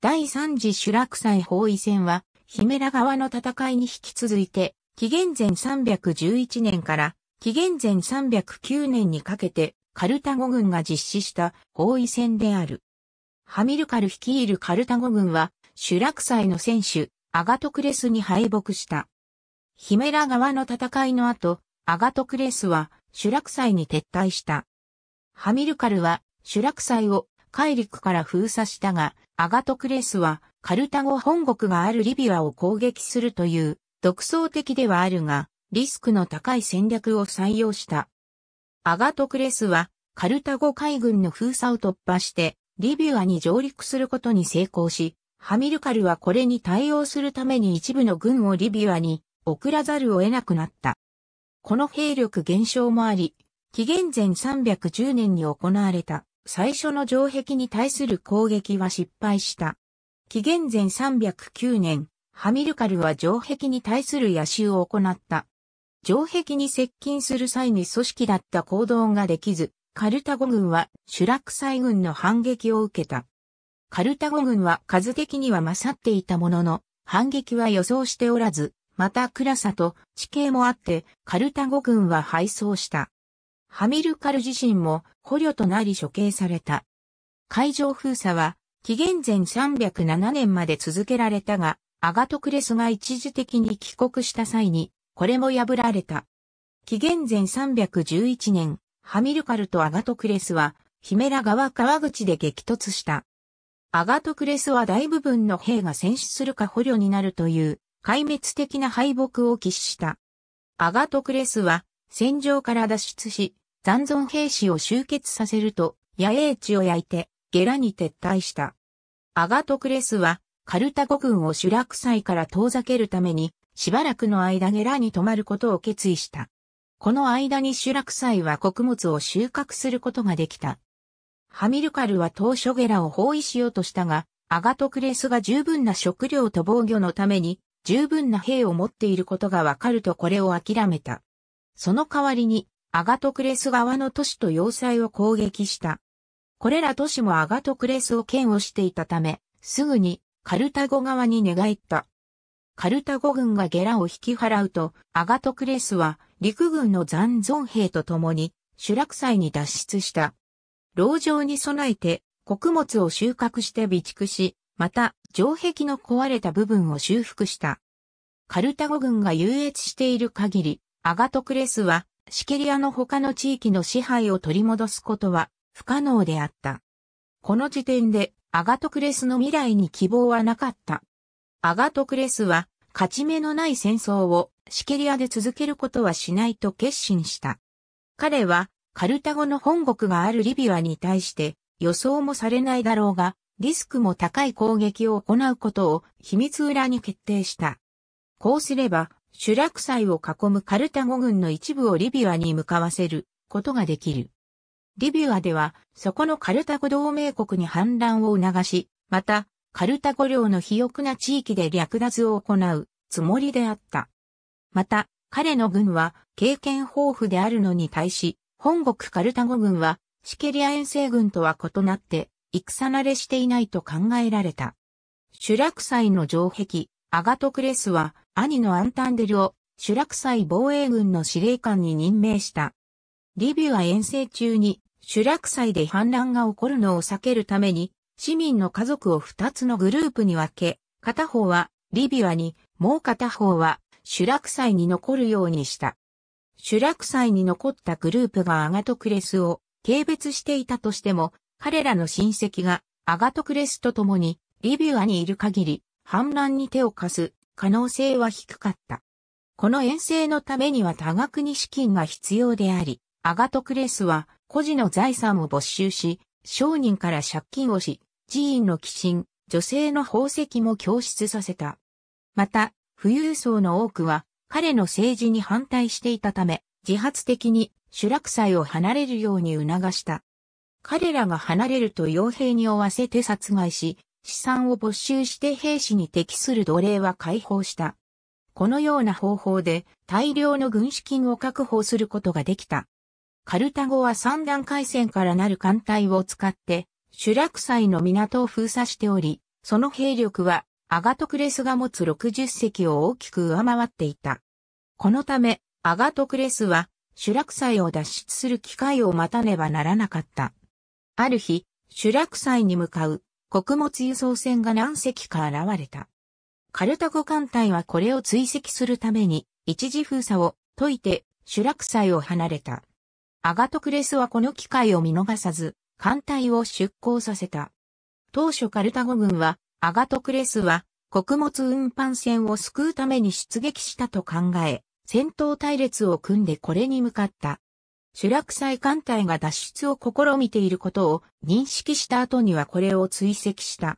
第三次集楽祭包囲戦は、姫ラ川の戦いに引き続いて、紀元前311年から紀元前309年にかけて、カルタゴ軍が実施した包囲戦である。ハミルカル率いるカルタゴ軍は、集楽祭の選手、アガトクレスに敗北した。ヒメラ川の戦いの後、アガトクレスは集楽祭に撤退した。ハミルカルは集楽祭を海陸から封鎖したが、アガトクレスは、カルタゴ本国があるリビアを攻撃するという、独創的ではあるが、リスクの高い戦略を採用した。アガトクレスは、カルタゴ海軍の封鎖を突破して、リビアに上陸することに成功し、ハミルカルはこれに対応するために一部の軍をリビアに送らざるを得なくなった。この兵力減少もあり、紀元前310年に行われた最初の城壁に対する攻撃は失敗した。紀元前309年、ハミルカルは城壁に対する野襲を行った。城壁に接近する際に組織だった行動ができず、カルタゴ軍はシュラクサイ軍の反撃を受けた。カルタゴ軍は数的には勝っていたものの、反撃は予想しておらず、また暗さと地形もあって、カルタゴ軍は敗走した。ハミルカル自身も捕虜となり処刑された。海上封鎖は、紀元前307年まで続けられたが、アガトクレスが一時的に帰国した際に、これも破られた。紀元前311年、ハミルカルとアガトクレスは、ヒメラ川川口で激突した。アガトクレスは大部分の兵が戦死するか捕虜になるという、壊滅的な敗北を喫した。アガトクレスは、戦場から脱出し、残存兵士を集結させると、野営地を焼いて、ゲラに撤退した。アガトクレスは、カルタゴ軍をシュラク祭から遠ざけるために、しばらくの間ゲラに泊まることを決意した。この間にシュラク祭は穀物を収穫することができた。ハミルカルは当初ゲラを包囲しようとしたが、アガトクレスが十分な食料と防御のために、十分な兵を持っていることがわかるとこれを諦めた。その代わりに、アガトクレス側の都市と要塞を攻撃した。これら都市もアガトクレスを剣をしていたため、すぐにカルタゴ側に寝返った。カルタゴ軍がゲラを引き払うと、アガトクレスは陸軍の残存兵と共に集落祭に脱出した。牢城に備えて穀物を収穫して備蓄し、また城壁の壊れた部分を修復した。カルタゴ軍が優越している限り、アガトクレスはシケリアの他の地域の支配を取り戻すことは不可能であった。この時点でアガトクレスの未来に希望はなかった。アガトクレスは勝ち目のない戦争をシケリアで続けることはしないと決心した。彼はカルタゴの本国があるリビアに対して予想もされないだろうが、リスクも高い攻撃を行うことを秘密裏に決定した。こうすれば主落祭を囲むカルタゴ軍の一部をリビアに向かわせることができる。リビアでは、そこのカルタゴ同盟国に反乱を促し、また、カルタゴ領の肥沃な地域で略奪を行うつもりであった。また、彼の軍は経験豊富であるのに対し、本国カルタゴ軍はシケリア遠征軍とは異なって、戦慣れしていないと考えられた。シュラク祭の城壁、アガトクレスは、兄のアンタンデルを主落祭防衛軍の司令官に任命した。リビュア遠征中に主落祭で反乱が起こるのを避けるために市民の家族を二つのグループに分け、片方はリビュアに、もう片方は主落祭に残るようにした。主落祭に残ったグループがアガトクレスを軽蔑していたとしても、彼らの親戚がアガトクレスと共にリビュアにいる限り反乱に手を貸す可能性は低かった。この遠征のためには多額に資金が必要であり、アガトクレスは孤児の財産を没収し、商人から借金をし、寺院の寄進、女性の宝石も供出させた。また、富裕層の多くは彼の政治に反対していたため、自発的に主落祭を離れるように促した。彼らが離れると傭兵に追わせて殺害し、資産を没収して兵士に適する奴隷は解放した。このような方法で大量の軍資金を確保することができた。カルタゴは三段海戦からなる艦隊を使って、主落祭の港を封鎖しており、その兵力はアガトクレスが持つ60隻を大きく上回っていた。このため、アガトクレスは主落祭を脱出する機会を待たねばならなかった。ある日、主落祭に向かう穀物輸送船が何隻か現れた。カルタゴ艦隊はこれを追跡するために、一時封鎖を解いて、主落祭を離れた。アガトクレスはこの機会を見逃さず、艦隊を出港させた。当初カルタゴ軍は、アガトクレスは、穀物運搬船を救うために出撃したと考え、戦闘隊列を組んでこれに向かった。主落祭艦隊が脱出を試みていることを認識した後にはこれを追跡した。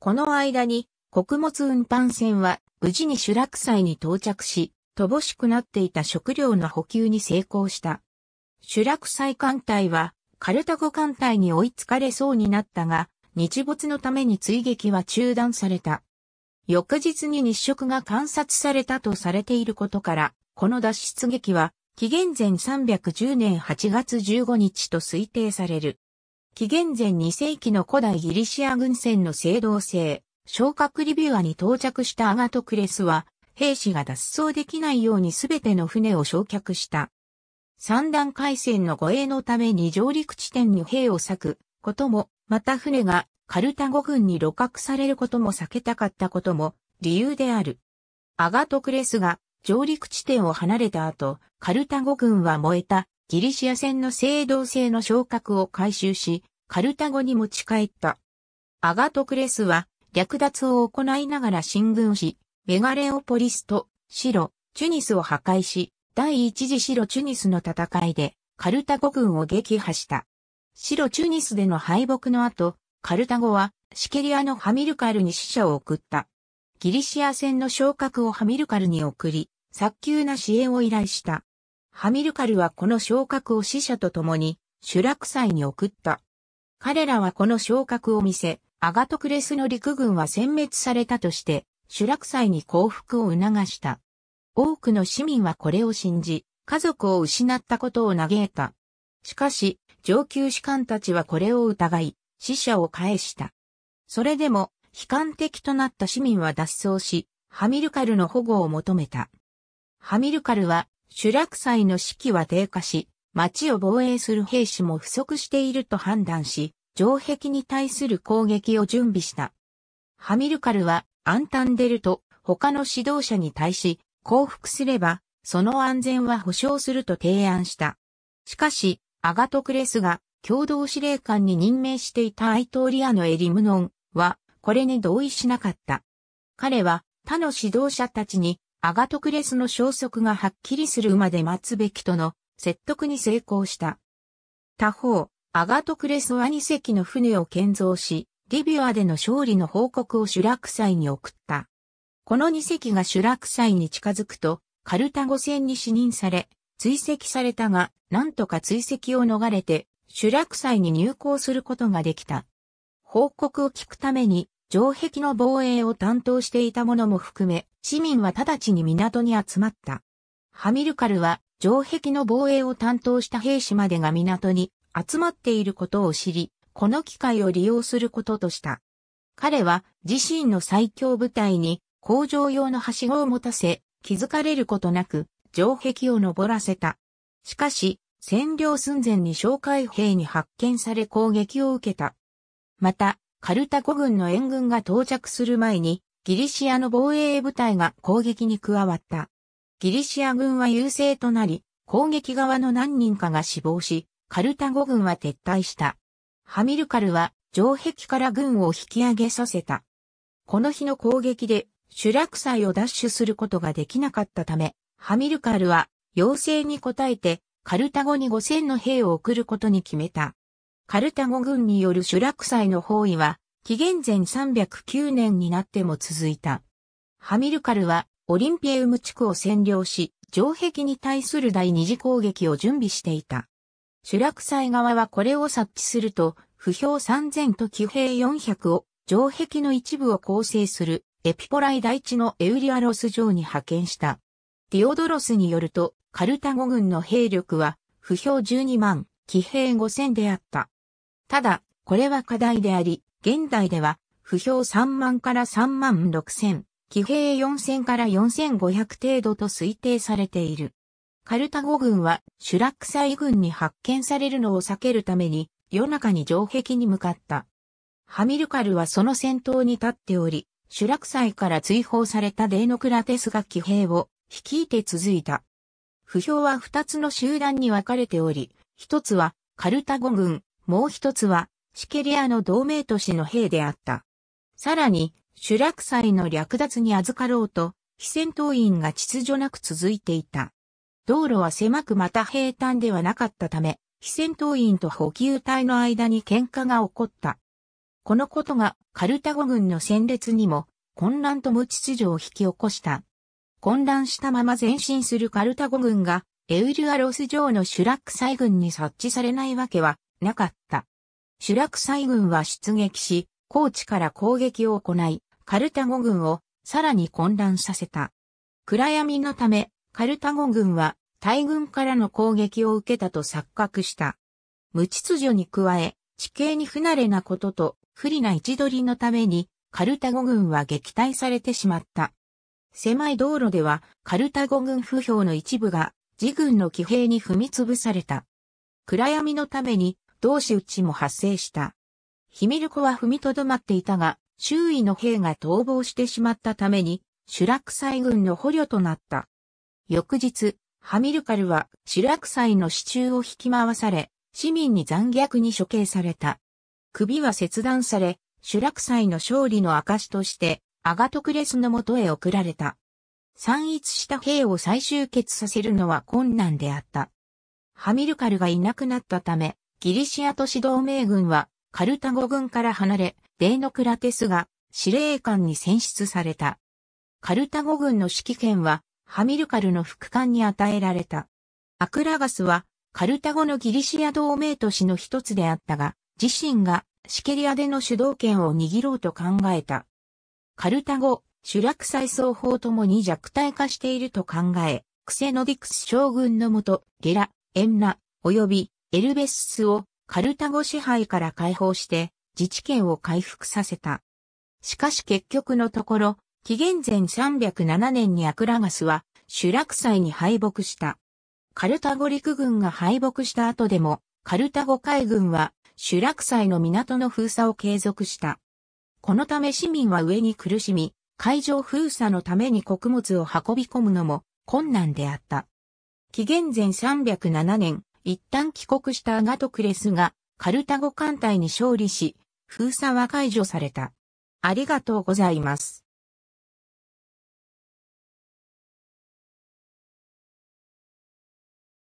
この間に、穀物運搬船は無事に主落祭に到着し、乏しくなっていた食料の補給に成功した。主落祭艦隊は、カルタゴ艦隊に追いつかれそうになったが、日没のために追撃は中断された。翌日に日食が観察されたとされていることから、この脱出劇は紀元前310年8月15日と推定される。紀元前2世紀の古代ギリシア軍船の青銅製、昇格リビュアに到着したアガトクレスは、兵士が脱走できないようにすべての船を焼却した。三段海戦の護衛のために上陸地点に兵を割くことも、また船がカルタゴ軍に露獲されることも避けたかったことも理由である。アガトクレスが上陸地点を離れた後、カルタゴ軍は燃えたギリシア戦の青銅製の昇格を回収し、カルタゴに持ち帰った。アガトクレスは略奪を行いながら進軍し、メガレオポリスと白、チュニスを破壊し、第一次白チュニスの戦いでカルタゴ軍を撃破した。白チュニスでの敗北の後、カルタゴはシケリアのハミルカルに死者を送った。ギリシア戦の昇格をハミルカルに送り、早急な支援を依頼した。ハミルカルはこの昇格を死者と共に、ラク祭に送った。彼らはこの昇格を見せ、アガトクレスの陸軍は殲滅されたとして、ラク祭に降伏を促した。多くの市民はこれを信じ、家族を失ったことを嘆いた。しかし、上級士官たちはこれを疑い、死者を返した。それでも、悲観的となった市民は脱走し、ハミルカルの保護を求めた。ハミルカルは、主サ祭の士気は低下し、町を防衛する兵士も不足していると判断し、城壁に対する攻撃を準備した。ハミルカルは、アンタンデルと他の指導者に対し、降伏すれば、その安全は保障すると提案した。しかし、アガトクレスが共同司令官に任命していたアイトーリアのエリムノンは、これに同意しなかった。彼は他の指導者たちにアガトクレスの消息がはっきりするまで待つべきとの説得に成功した。他方、アガトクレスは2隻の船を建造し、リビュアでの勝利の報告を修楽祭に送った。この2隻が修楽祭に近づくと、カルタゴ戦に死任され、追跡されたが、なんとか追跡を逃れて、修楽祭に入港することができた。報告を聞くために、城壁の防衛を担当していた者も含め、市民は直ちに港に集まった。ハミルカルは、城壁の防衛を担当した兵士までが港に集まっていることを知り、この機会を利用することとした。彼は自身の最強部隊に工場用のはしごを持たせ、気づかれることなく城壁を登らせた。しかし、占領寸前に哨戒兵に発見され攻撃を受けた。また、カルタゴ軍の援軍が到着する前に、ギリシアの防衛部隊が攻撃に加わった。ギリシア軍は優勢となり、攻撃側の何人かが死亡し、カルタゴ軍は撤退した。ハミルカルは城壁から軍を引き上げさせた。この日の攻撃で主落祭を奪取することができなかったため、ハミルカルは要請に応えてカルタゴに5000の兵を送ることに決めた。カルタゴ軍によるシュラク祭の包囲は、紀元前309年になっても続いた。ハミルカルは、オリンピエウム地区を占領し、城壁に対する第二次攻撃を準備していた。シュラク祭側はこれを察知すると、不評3000と騎兵400を、城壁の一部を構成するエピポライ大地のエウリアロス城に派遣した。ディオドロスによると、カルタゴ軍の兵力は、不評12万、騎兵5000であった。ただ、これは課題であり、現代では、不評3万から3万6千、騎兵4000から4500程度と推定されている。カルタゴ軍は、シュラクサイ軍に発見されるのを避けるために、夜中に城壁に向かった。ハミルカルはその先頭に立っており、シュラクサイから追放されたデーノクラテスが騎兵を率いて続いた。不評は2つの集団に分かれており、1つはカルタゴ軍、もう一つは、シケリアの同盟都市の兵であった。さらに、主落祭の略奪に預かろうと、非戦闘員が秩序なく続いていた。道路は狭くまた平坦ではなかったため、非戦闘員と補給隊の間に喧嘩が起こった。このことがカルタゴ軍の戦列にも混乱と無秩序を引き起こした。混乱したまま前進するカルタゴ軍がエウルアロス城のシュラック祭軍に察知されないわけはなかった。主落西軍は出撃し、高地から攻撃を行い、カルタゴ軍をさらに混乱させた。暗闇のため、カルタゴ軍は大軍からの攻撃を受けたと錯覚した。無秩序に加え、地形に不慣れなことと不利な位置取りのために、カルタゴ軍は撃退されてしまった。狭い道路では、カルタゴ軍不評の一部が、自軍の騎兵に踏み潰された。暗闇のために、同士討ちも発生した。ヒミルコは踏みとどまっていたが、周囲の兵が逃亡してしまったために、シュラクサイ軍の捕虜となった。翌日、ハミルカルはシュラクサイの支柱を引き回され、市民に残虐に処刑された。首は切断され、シュラクサイの勝利の証として、アガトクレスの元へ送られた。散逸した兵を再集結させるのは困難であった。ハミルカルがいなくなったため、ギリシア都市同盟軍はカルタゴ軍から離れ、デーノクラテスが司令官に選出された。カルタゴ軍の指揮権はハミルカルの副官に与えられた。アクラガスはカルタゴのギリシア同盟都市の一つであったが、自身がシケリアでの主導権を握ろうと考えた。カルタゴ、主落再送法ともに弱体化していると考え、クセノディクス将軍のもと、ゲラ、エンナ、及びエルベススをカルタゴ支配から解放して自治権を回復させた。しかし結局のところ、紀元前307年にアクラガスは集落祭に敗北した。カルタゴ陸軍が敗北した後でも、カルタゴ海軍は集落祭の港の封鎖を継続した。このため市民は上に苦しみ、海上封鎖のために穀物を運び込むのも困難であった。紀元前307年、一旦帰国したアガトクレスが、カルタゴ艦隊に勝利し、封鎖は解除された。ありがとうございます。